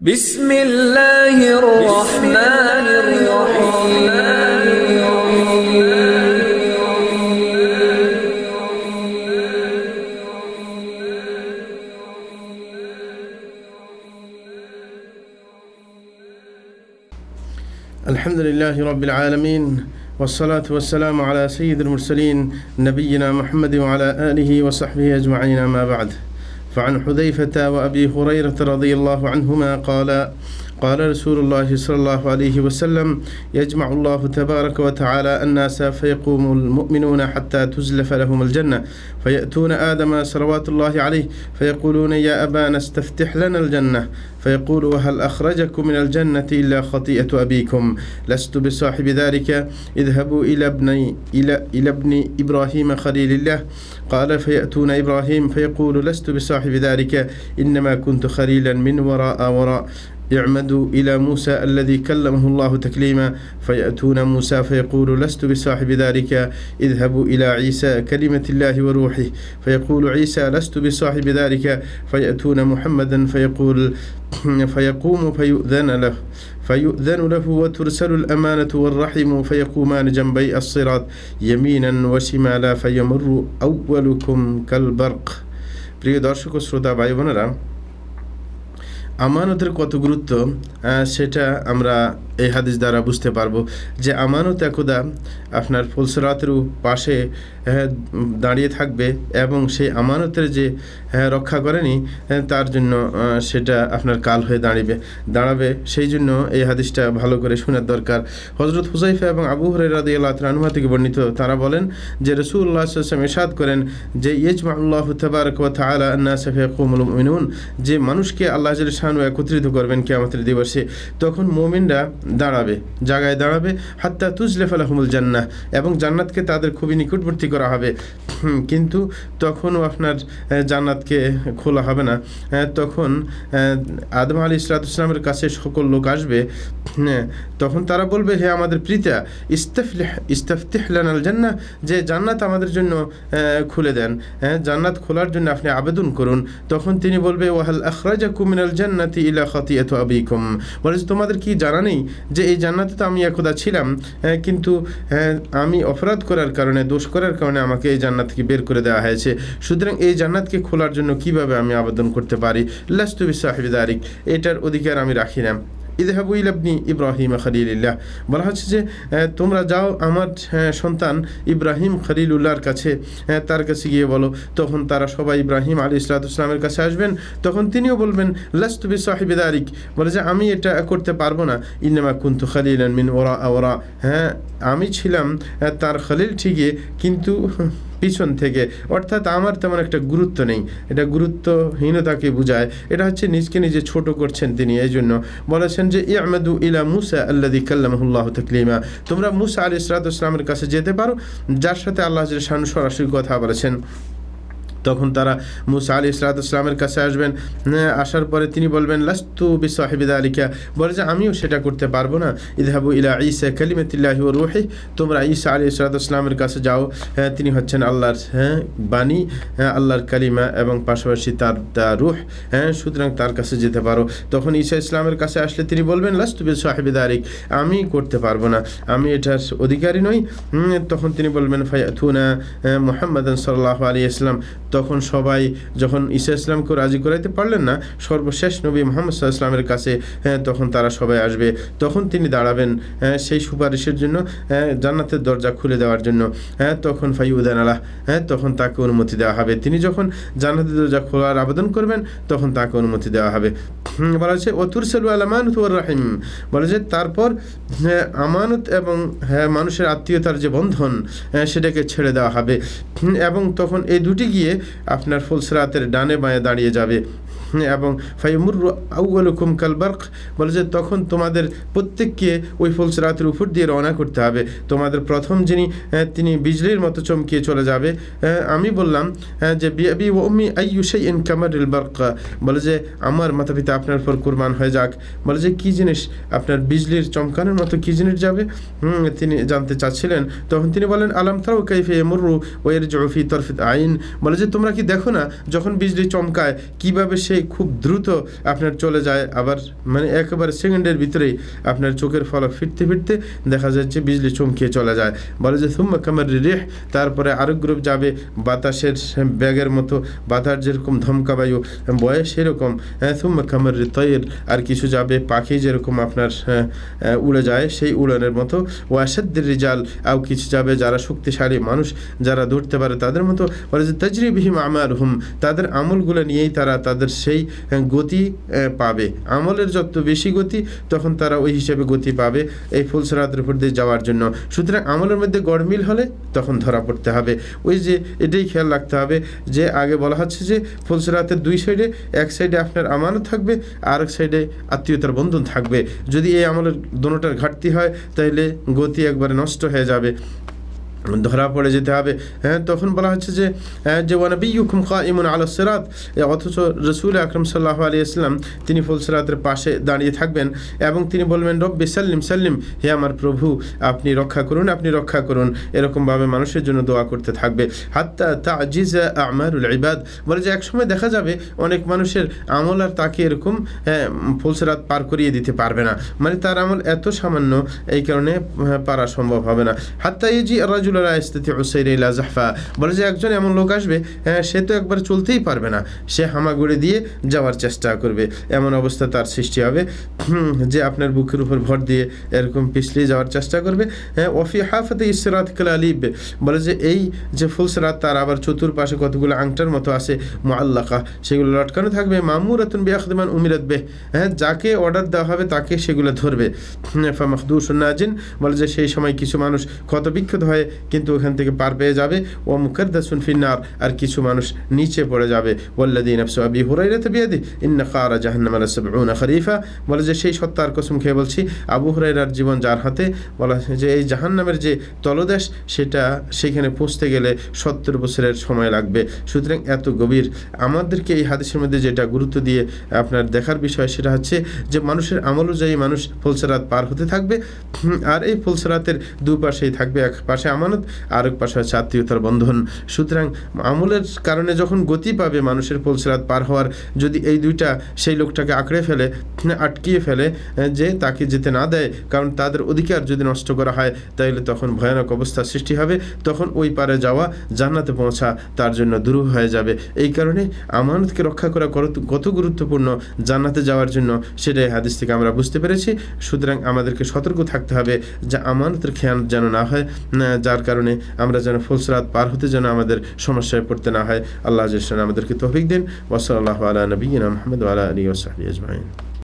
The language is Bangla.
بسم الله الرحمن الرحيم الحمد لله رب العالمين والصلاة والسلام على سيد المرسلين نبينا محمد وعلى آله وصحبه أجمعين ما بعد فعن حذيفة وأبي هريرة رضي الله عنهما قال قال رسول الله صلى الله عليه وسلم يجمع الله تبارك وتعالى الناس فيقوم المؤمنون حتى تزلف لهم الجنة فيأتون آدم صلوات الله عليه فيقولون يا أبانا استفتح لنا الجنة فيقول وهل أخرجكم من الجنة إلا خطيئة أبيكم لست بصاحب ذلك اذهبوا إلى ابن, إلى, إلى ابن إبراهيم خليل الله قال فيأتون إبراهيم فيقول لست بصاحب ذلك إنما كنت خليلا من وراء وراء يعمد إلى موسى الذي كلمه الله تكليما فيأتون موسى فيقول لست بصاحب ذلك اذهبوا إلى عيسى كلمة الله وروحه فيقول عيسى لست بصاحب ذلك فيأتون محمدا فيقول أمم، فيقوم فيؤذن له فيؤذن له وترسل الأمانة والرحم فيقومان جنبي الصراط يمينا وشمالا فيمر أولكم كالبرق بريد দর্শক ও শ্রোতা ভাই আমানতের কত গুরুত্ব সেটা আমরা এই হাদিস দ্বারা বুঝতে পারবো যে আমানত একদা আপনার ফুলসরাতের পাশে দাঁড়িয়ে থাকবে এবং সেই আমানতের যে রক্ষা করেনি তার জন্য সেটা আপনার কাল হয়ে দাঁড়িবে দাঁড়াবে সেই জন্য এই হাদিসটা ভালো করে শোনার দরকার হজরত হুসাইফা এবং আবু হরেরাদি আল্লাহ তালুমা থেকে বর্ণিত তারা বলেন যে রসুল্লাহ সাল্লাম এসাদ করেন যে ইজমা আল্লাহ তাবারক কথা আল্লাহ সাফিয়া কুমুল মিনুন যে মানুষকে আল্লাহ শানু একত্রিত করবেন কেয়ামতের দিবসে তখন মোমিনরা দাঁড়াবে জাগায় দাঁড়াবে হাত্তা তুজলে হুমুল জান্না এবং জান্নাতকে তাদের খুবই নিকটবর্তী করা হবে কিন্তু তখনও আপনার জান্নাতকে খোলা হবে না তখন আদম আলী ইসলাতামের কাছে সকল লোক আসবে তখন তারা বলবে হে আমাদের প্রীতা ইস্তাফলিহ ইস্তাফতিহলান আল জান্না যে জান্নাত আমাদের জন্য খুলে দেন জান্নাত খোলার জন্য আপনি আবেদন করুন তখন তিনি বলবে ওয়াহাল আখরাজা কুমিনাল জান জান্নাতি ইলা খতিয়াত আবিকুম তোমাদের কি জানা নেই যে এই জান্নাতে তো আমি একদা ছিলাম কিন্তু আমি অপরাধ করার কারণে দোষ করার কারণে আমাকে এই জান্নাত থেকে বের করে দেওয়া হয়েছে সুতরাং এই জান্নাতকে খোলার জন্য কিভাবে আমি আবেদন করতে পারি লাস্তুবি সাহেব দারিক এটার অধিকার আমি রাখি না ইদহাবু ইলাবনি ইব্রাহিম খালিল্লাহ বলা হচ্ছে যে তোমরা যাও আমার সন্তান ইব্রাহিম খালিলুল্লাহর কাছে তার কাছে গিয়ে বলো তখন তারা সবাই ইব্রাহিম আলী ইসলাতামের কাছে আসবেন তখন তিনিও বলবেন লাস্তুবি সাহেব আরিক বলে যে আমি এটা করতে পারবো না ইনামা কুন্তু খালিল মিন ওরা ওরা হ্যাঁ আমি ছিলাম তার খালিল ঠিকই কিন্তু পিছন থেকে অর্থাৎ আমার তেমন একটা গুরুত্ব নেই এটা গুরুত্বহীনতাকে বোঝায় এটা হচ্ছে নিজকে নিজে ছোট করছেন তিনি এই জন্য বলেছেন যে ইয়ামেদু ইলা মুসা আল্লাদি কাল্লামহুল্লাহ তকলিমা তোমরা মুসা আলি ইসরাত ইসলামের কাছে যেতে পারো যার সাথে আল্লাহ সরাসরি কথা বলেছেন তখন তারা মুসা আলী ইসলাত ইসলামের কাছে আসবেন আসার পরে তিনি বলবেন লাস্তু বি সাহেবিদা আলিকা বলে যে আমিও সেটা করতে পারবো না ইদহাবু ইলা ইসা কালিমতুল্লাহি ও রুহি তোমরা ঈসা আলী ইসরাত ইসলামের কাছে যাও হ্যাঁ তিনি হচ্ছেন আল্লাহর হ্যাঁ বাণী হ্যাঁ আল্লাহর কালিমা এবং পাশাপাশি তার রুহ হ্যাঁ সুতরাং তার কাছে যেতে পারো তখন ঈসা ইসলামের কাছে আসলে তিনি বলবেন লাস্তু বি সাহেবিদা আলিক আমি করতে পারবো না আমি এটার অধিকারী নই তখন তিনি বলবেন থুনা মোহাম্মদ সাল্লাহ আলী ইসলাম তখন সবাই যখন ঈসা ইসলামকে রাজি করাইতে পারলেন না সর্বশেষ নবী মোহাম্মদ সাহা ইসলামের কাছে হ্যাঁ, তখন তারা সবাই আসবে তখন তিনি দাঁড়াবেন হ্যাঁ, সেই সুপারিশের জন্য হ্যাঁ, জান্নাতের দরজা খুলে দেওয়ার জন্য হ্যাঁ তখন ফাইউদ্দান আলাহ হ্যাঁ তখন তাকে অনুমতি দেওয়া হবে তিনি যখন জান্নাতের দরজা খোলার আবেদন করবেন তখন তাকে অনুমতি দেওয়া হবে বলা হচ্ছে ওতুরসালু আলমান রাহিম বলা যে তারপর আমানত এবং হ্যাঁ মানুষের আত্মীয়তার যে বন্ধন সেটাকে ছেড়ে দেওয়া হবে এবং তখন এই দুটি গিয়ে আপনার ফুলসরাতের ডানে বাঁয়ে দাঁড়িয়ে যাবে এবং ফাইমুর আউ্বালুকুম কালবার্ক বলে যে তখন তোমাদের প্রত্যেককে ওই ফুল সিরাতের উপর দিয়ে রওনা করতে হবে তোমাদের প্রথম যিনি তিনি বিজলির মতো চমকিয়ে চলে যাবে আমি বললাম যে বিয়াবি ওমি আইয়ুসাই ইন কামারিল বার্ক বলে যে আমার মাতা পিতা আপনার উপর কুরবান হয়ে যাক বলে যে কী জিনিস আপনার বিজলির চমকানোর মতো কী জিনিস যাবে তিনি জানতে চাচ্ছিলেন তখন তিনি বলেন আলাম থাও কাইফে মুরু ওয়ের জফি তরফিত আইন বলে যে তোমরা কি দেখো না যখন বিজলি চমকায় কিভাবে সে সেই খুব দ্রুত আপনার চলে যায় আবার মানে একেবারে সেকেন্ডের ভিতরেই আপনার চোখের ফল ফিরতে ফিরতে দেখা যাচ্ছে বিজলি চমকিয়ে চলে যায় বলে যে সুম্মা কামার রেহ তারপরে আরও গ্রুপ যাবে বাতাসের ব্যাগের মতো বাতাস যেরকম ধমকাবায়ু বয়স সেরকম হ্যাঁ, সুম্মা কামার তৈর আর কিছু যাবে পাখি যেরকম আপনার হ্যাঁ, উড়ে যায় সেই উড়ানের মতো ওয়াসাদ্দের রিজাল আর কিছু যাবে যারা শক্তিশালী মানুষ যারা দৌড়তে পারে তাদের মতো বলে যে তাজরিবিহিম আমার হুম তাদের আমলগুলো নিয়েই তারা তাদের সেই গতি পাবে আমলের যত বেশি গতি তখন তারা ওই হিসাবে গতি পাবে এই ফুলসরাতের উপর দিয়ে যাওয়ার জন্য সুতরাং আমলের মধ্যে গড়মিল হলে তখন ধরা পড়তে হবে ওই যে এটাই খেয়াল রাখতে হবে যে আগে বলা হচ্ছে যে ফুলসরাতের দুই সাইডে এক সাইডে আপনার আমানত থাকবে আর এক সাইডে আত্মীয়তার বন্ধন থাকবে যদি এই আমলের দোনোটার ঘাটতি হয় তাহলে গতি একবারে নষ্ট হয়ে যাবে ধরা পড়ে যেতে হবে হ্যাঁ তখন বলা হচ্ছে যে হ্যাঁ, যে ওয়ানবী ইউকুম খা ইমন আল সেরাত অথচ রসুল আকরম সাল্লাহ আলী ইসলাম তিনি ফুলসরাতের পাশে দাঁড়িয়ে থাকবেন এবং তিনি বলবেন রব্বি সাল্লিম সাল্লিম হে আমার প্রভু আপনি রক্ষা করুন আপনি রক্ষা করুন এরকমভাবে মানুষের জন্য দোয়া করতে থাকবে হাত্তা তা আজিজ আমারুল ইবাদ বলে যে একসময় দেখা যাবে অনেক মানুষের আমল আর তাকে এরকম হ্যাঁ, ফুলসরাত পার করিয়ে দিতে পারবে না মানে তার আমল এত সামান্য এই কারণে হ্যাঁ, পারা সম্ভব হবে না হাত্তা ইজি রাজুল ইলা জাহফা বলে যে একজন এমন লোক আসবে হ্যাঁ সে তো একবার চলতেই পারবে না সে হামাগুড়ি দিয়ে যাওয়ার চেষ্টা করবে এমন অবস্থা তার সৃষ্টি হবে যে আপনার বুকের উপর ভর দিয়ে এরকম পিছলিয়ে যাওয়ার চেষ্টা করবে হ্যাঁ ওফি হাফাতে ইসরাত কাল বলে যে এই যে ফুলসরাত তার আবার চতুর্পাশে কতগুলো আংটার মতো আছে মোয়াল্লাকা সেগুলো লটকানো থাকবে মামুর রতন বিয়াখদমান উমিরত বে হ্যাঁ যাকে অর্ডার দেওয়া হবে তাকে সেগুলো ধরবে ফা মখদুর সুন্নাজিন বলে যে সেই সময় কিছু মানুষ ক্ষতবিক্ষত হয়ে কিন্তু ওখান থেকে পার পেয়ে যাবে ও মুখের দাসুন ফিন্নার আর কিছু মানুষ নিচে পড়ে যাবে ওল্লাদিন আফসু হুরাই হুরাইরা তো বিয়াদি ইন্না আর জাহান্নাম আলাসবনা খরিফা বলে যে সেই সত্তার কসম খেয়ে বলছি আবু হুরাইরার জীবন যার হাতে বলা যে এই জাহান্নামের যে তলদেশ সেটা সেখানে পৌঁছতে গেলে সত্তর বছরের সময় লাগবে সুতরাং এত গভীর আমাদেরকে এই হাদিসের মধ্যে যেটা গুরুত্ব দিয়ে আপনার দেখার বিষয় সেটা হচ্ছে যে মানুষের আমল অনুযায়ী মানুষ ফুলসরাত পার হতে থাকবে আর এই ফুলসরাতের দুপাশেই থাকবে এক পাশে আমানত মহব্বত আরেক পাশে হচ্ছে আত্মীয়তার বন্ধন সুতরাং আমলের কারণে যখন গতি পাবে মানুষের পলসরাত পার হওয়ার যদি এই দুইটা সেই লোকটাকে আঁকড়ে ফেলে আটকিয়ে ফেলে যে তাকে যেতে না দেয় কারণ তাদের অধিকার যদি নষ্ট করা হয় তাহলে তখন ভয়ানক অবস্থা সৃষ্টি হবে তখন ওই পারে যাওয়া জান্নাতে পৌঁছা তার জন্য দূর হয়ে যাবে এই কারণে আমানতকে রক্ষা করা কত গুরুত্বপূর্ণ জান্নাতে যাওয়ার জন্য সেটাই হাদিস থেকে আমরা বুঝতে পেরেছি সুতরাং আমাদেরকে সতর্ক থাকতে হবে যে আমানতের খেয়াল যেন না হয় যার কারণে আমরা যেন ফুলসরাত পার হতে যেন আমাদের সমস্যায় পড়তে না হয় আল্লাহ জেসান আমাদেরকে তৌফিক দিন ওসল আল্লাহ আলা নবীন আহমদ আলা আলী ওসাহ আজমাইন